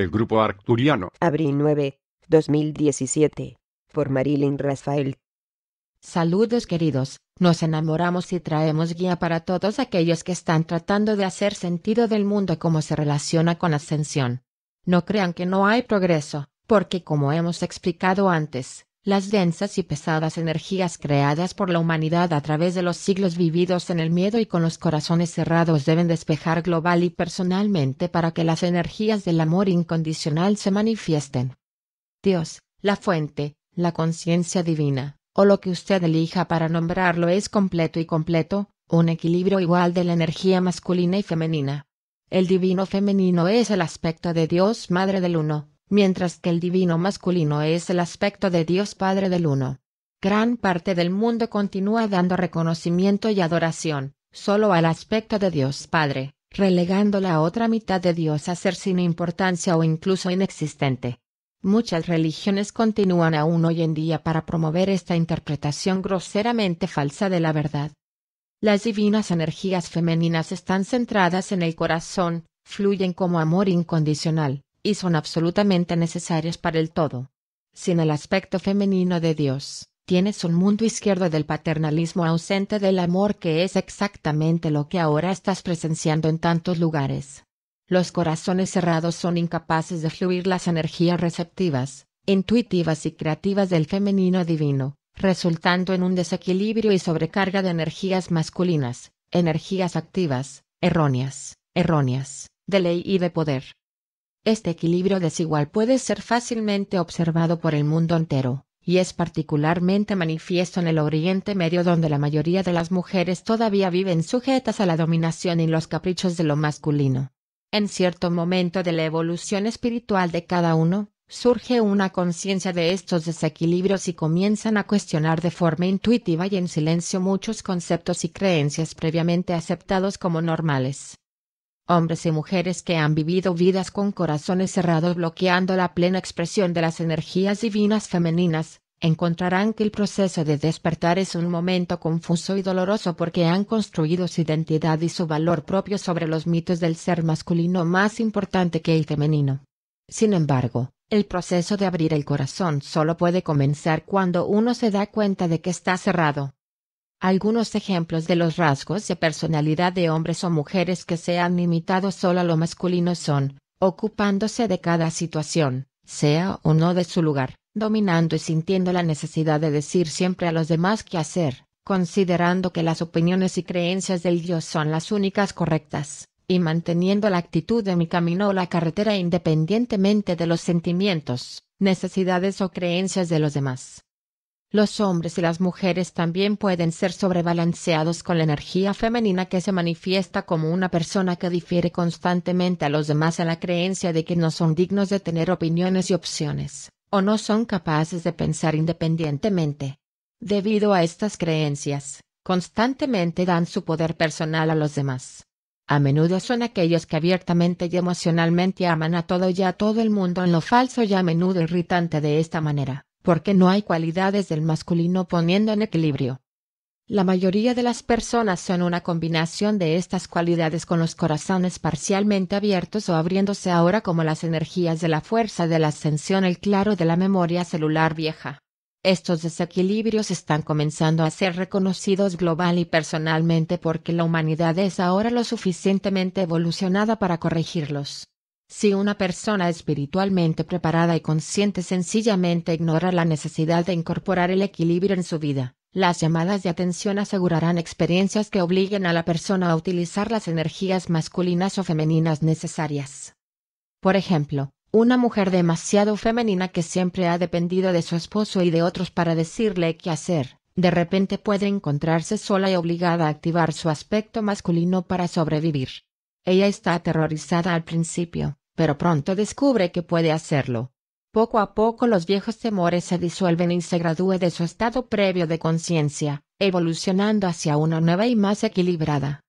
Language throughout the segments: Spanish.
El Grupo Arcturiano. Abril 9, 2017. Por Marilyn Rafael. Saludos queridos, nos enamoramos y traemos guía para todos aquellos que están tratando de hacer sentido del mundo como se relaciona con ascensión. No crean que no hay progreso, porque como hemos explicado antes, las densas y pesadas energías creadas por la humanidad a través de los siglos vividos en el miedo y con los corazones cerrados deben despejar global y personalmente para que las energías del amor incondicional se manifiesten. Dios, la fuente, la conciencia divina, o lo que usted elija para nombrarlo es completo y completo, un equilibrio igual de la energía masculina y femenina. El divino femenino es el aspecto de Dios Madre del Uno, mientras que el divino masculino es el aspecto de Dios Padre del Uno. Gran parte del mundo continúa dando reconocimiento y adoración, solo al aspecto de Dios Padre, relegando la otra mitad de Dios a ser sin importancia o incluso inexistente. Muchas religiones continúan aún hoy en día para promover esta interpretación groseramente falsa de la verdad. Las divinas energías femeninas están centradas en el corazón, fluyen como amor incondicional, y son absolutamente necesarias para el todo. Sin el aspecto femenino de Dios, tienes un mundo izquierdo del paternalismo ausente del amor que es exactamente lo que ahora estás presenciando en tantos lugares. Los corazones cerrados son incapaces de fluir las energías receptivas, intuitivas y creativas del femenino divino, resultando en un desequilibrio y sobrecarga de energías masculinas, energías activas, erróneas, erróneas, de ley y de poder este equilibrio desigual puede ser fácilmente observado por el mundo entero, y es particularmente manifiesto en el Oriente Medio donde la mayoría de las mujeres todavía viven sujetas a la dominación y los caprichos de lo masculino. En cierto momento de la evolución espiritual de cada uno, surge una conciencia de estos desequilibrios y comienzan a cuestionar de forma intuitiva y en silencio muchos conceptos y creencias previamente aceptados como normales hombres y mujeres que han vivido vidas con corazones cerrados bloqueando la plena expresión de las energías divinas femeninas, encontrarán que el proceso de despertar es un momento confuso y doloroso porque han construido su identidad y su valor propio sobre los mitos del ser masculino más importante que el femenino. Sin embargo, el proceso de abrir el corazón solo puede comenzar cuando uno se da cuenta de que está cerrado. Algunos ejemplos de los rasgos de personalidad de hombres o mujeres que se han limitado solo a lo masculino son, ocupándose de cada situación, sea o no de su lugar, dominando y sintiendo la necesidad de decir siempre a los demás qué hacer, considerando que las opiniones y creencias del Dios son las únicas correctas, y manteniendo la actitud de mi camino o la carretera independientemente de los sentimientos, necesidades o creencias de los demás. Los hombres y las mujeres también pueden ser sobrebalanceados con la energía femenina que se manifiesta como una persona que difiere constantemente a los demás en la creencia de que no son dignos de tener opiniones y opciones, o no son capaces de pensar independientemente. Debido a estas creencias, constantemente dan su poder personal a los demás. A menudo son aquellos que abiertamente y emocionalmente aman a todo y a todo el mundo en lo falso y a menudo irritante de esta manera porque no hay cualidades del masculino poniendo en equilibrio. La mayoría de las personas son una combinación de estas cualidades con los corazones parcialmente abiertos o abriéndose ahora como las energías de la fuerza de la ascensión el claro de la memoria celular vieja. Estos desequilibrios están comenzando a ser reconocidos global y personalmente porque la humanidad es ahora lo suficientemente evolucionada para corregirlos. Si una persona espiritualmente preparada y consciente sencillamente ignora la necesidad de incorporar el equilibrio en su vida, las llamadas de atención asegurarán experiencias que obliguen a la persona a utilizar las energías masculinas o femeninas necesarias. Por ejemplo, una mujer demasiado femenina que siempre ha dependido de su esposo y de otros para decirle qué hacer, de repente puede encontrarse sola y obligada a activar su aspecto masculino para sobrevivir. Ella está aterrorizada al principio, pero pronto descubre que puede hacerlo. Poco a poco los viejos temores se disuelven y e se gradúe de su estado previo de conciencia, evolucionando hacia una nueva y más equilibrada.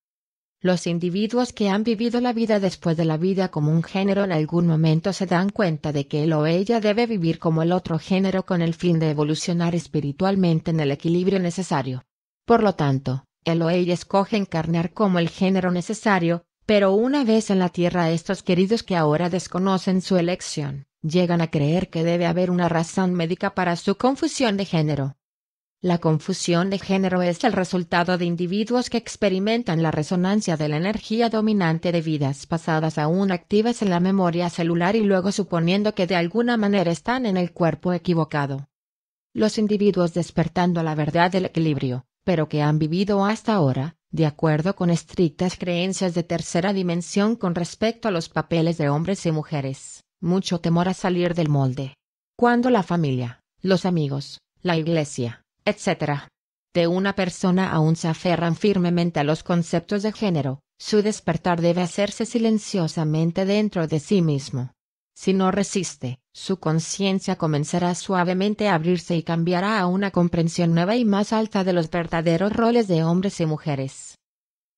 Los individuos que han vivido la vida después de la vida como un género en algún momento se dan cuenta de que él o ella debe vivir como el otro género con el fin de evolucionar espiritualmente en el equilibrio necesario. Por lo tanto, él o ella escoge encarnar como el género necesario, pero una vez en la tierra estos queridos que ahora desconocen su elección, llegan a creer que debe haber una razón médica para su confusión de género. La confusión de género es el resultado de individuos que experimentan la resonancia de la energía dominante de vidas pasadas aún activas en la memoria celular y luego suponiendo que de alguna manera están en el cuerpo equivocado. Los individuos despertando la verdad del equilibrio, pero que han vivido hasta ahora, de acuerdo con estrictas creencias de tercera dimensión con respecto a los papeles de hombres y mujeres, mucho temor a salir del molde. Cuando la familia, los amigos, la iglesia, etc., de una persona aún se aferran firmemente a los conceptos de género, su despertar debe hacerse silenciosamente dentro de sí mismo, si no resiste, su conciencia comenzará suavemente a abrirse y cambiará a una comprensión nueva y más alta de los verdaderos roles de hombres y mujeres.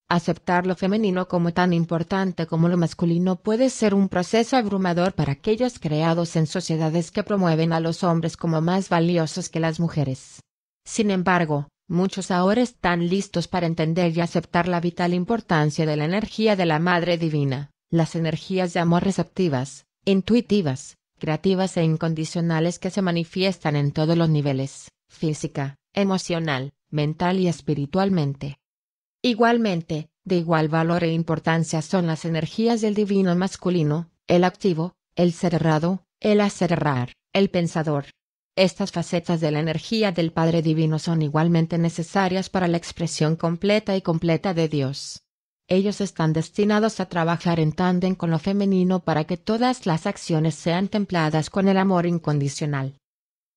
Aceptar lo femenino como tan importante como lo masculino puede ser un proceso abrumador para aquellos creados en sociedades que promueven a los hombres como más valiosos que las mujeres. Sin embargo, muchos ahora están listos para entender y aceptar la vital importancia de la energía de la Madre Divina, las energías de amor receptivas, intuitivas, creativas e incondicionales que se manifiestan en todos los niveles, física, emocional, mental y espiritualmente. Igualmente, de igual valor e importancia son las energías del divino masculino, el activo, el cerrado, el acerrar, el pensador. Estas facetas de la energía del Padre Divino son igualmente necesarias para la expresión completa y completa de Dios. Ellos están destinados a trabajar en tándem con lo femenino para que todas las acciones sean templadas con el amor incondicional.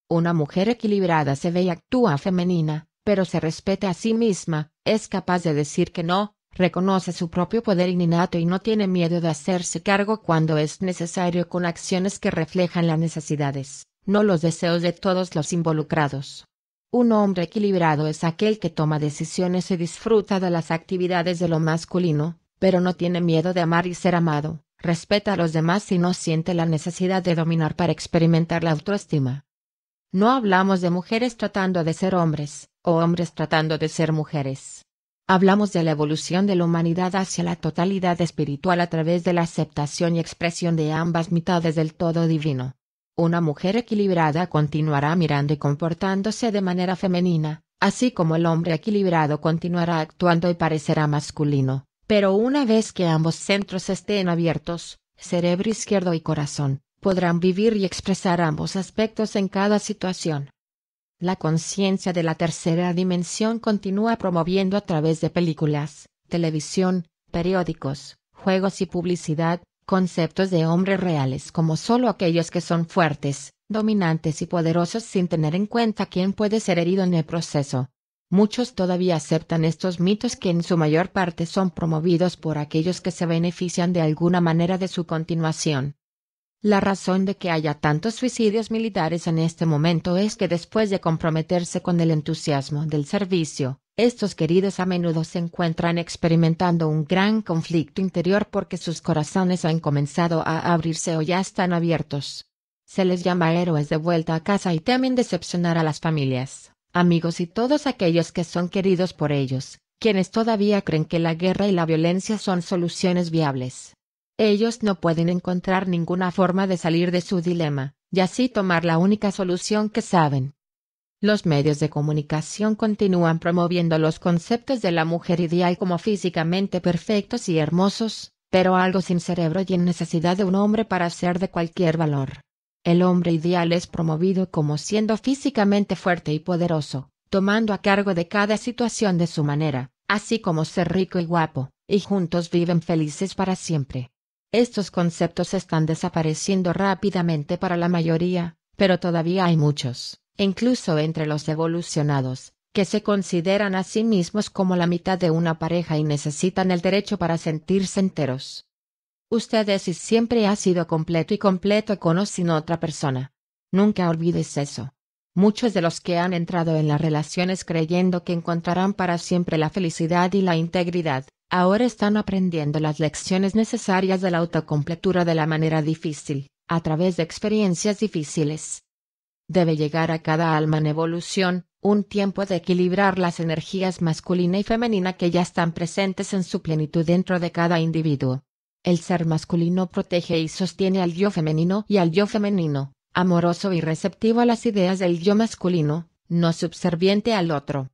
Una mujer equilibrada se ve y actúa femenina, pero se respeta a sí misma, es capaz de decir que no, reconoce su propio poder innato y no tiene miedo de hacerse cargo cuando es necesario con acciones que reflejan las necesidades, no los deseos de todos los involucrados. Un hombre equilibrado es aquel que toma decisiones y disfruta de las actividades de lo masculino, pero no tiene miedo de amar y ser amado, respeta a los demás y no siente la necesidad de dominar para experimentar la autoestima. No hablamos de mujeres tratando de ser hombres, o hombres tratando de ser mujeres. Hablamos de la evolución de la humanidad hacia la totalidad espiritual a través de la aceptación y expresión de ambas mitades del todo divino. Una mujer equilibrada continuará mirando y comportándose de manera femenina, así como el hombre equilibrado continuará actuando y parecerá masculino, pero una vez que ambos centros estén abiertos, cerebro izquierdo y corazón, podrán vivir y expresar ambos aspectos en cada situación. La conciencia de la tercera dimensión continúa promoviendo a través de películas, televisión, periódicos, juegos y publicidad, conceptos de hombres reales como sólo aquellos que son fuertes, dominantes y poderosos sin tener en cuenta quién puede ser herido en el proceso. Muchos todavía aceptan estos mitos que en su mayor parte son promovidos por aquellos que se benefician de alguna manera de su continuación. La razón de que haya tantos suicidios militares en este momento es que después de comprometerse con el entusiasmo del servicio, estos queridos a menudo se encuentran experimentando un gran conflicto interior porque sus corazones han comenzado a abrirse o ya están abiertos. Se les llama héroes de vuelta a casa y temen decepcionar a las familias, amigos y todos aquellos que son queridos por ellos, quienes todavía creen que la guerra y la violencia son soluciones viables. Ellos no pueden encontrar ninguna forma de salir de su dilema, y así tomar la única solución que saben, los medios de comunicación continúan promoviendo los conceptos de la mujer ideal como físicamente perfectos y hermosos, pero algo sin cerebro y en necesidad de un hombre para ser de cualquier valor. El hombre ideal es promovido como siendo físicamente fuerte y poderoso, tomando a cargo de cada situación de su manera, así como ser rico y guapo, y juntos viven felices para siempre. Estos conceptos están desapareciendo rápidamente para la mayoría, pero todavía hay muchos incluso entre los evolucionados, que se consideran a sí mismos como la mitad de una pareja y necesitan el derecho para sentirse enteros. Ustedes y siempre ha sido completo y completo con o sin otra persona. Nunca olvides eso. Muchos de los que han entrado en las relaciones creyendo que encontrarán para siempre la felicidad y la integridad, ahora están aprendiendo las lecciones necesarias de la autocompletura de la manera difícil, a través de experiencias difíciles. Debe llegar a cada alma en evolución, un tiempo de equilibrar las energías masculina y femenina que ya están presentes en su plenitud dentro de cada individuo. El ser masculino protege y sostiene al yo femenino y al yo femenino, amoroso y receptivo a las ideas del yo masculino, no subserviente al otro.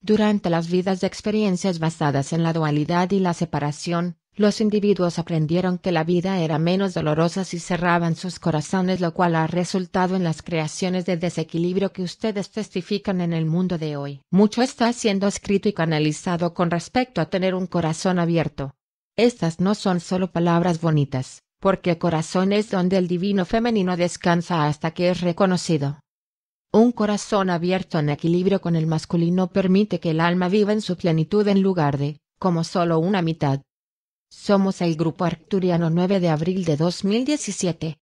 Durante las vidas de experiencias basadas en la dualidad y la separación, los individuos aprendieron que la vida era menos dolorosa si cerraban sus corazones, lo cual ha resultado en las creaciones de desequilibrio que ustedes testifican en el mundo de hoy. Mucho está siendo escrito y canalizado con respecto a tener un corazón abierto. Estas no son solo palabras bonitas, porque el corazón es donde el divino femenino descansa hasta que es reconocido. Un corazón abierto en equilibrio con el masculino permite que el alma viva en su plenitud en lugar de, como solo una mitad, somos el Grupo Arcturiano 9 de abril de 2017.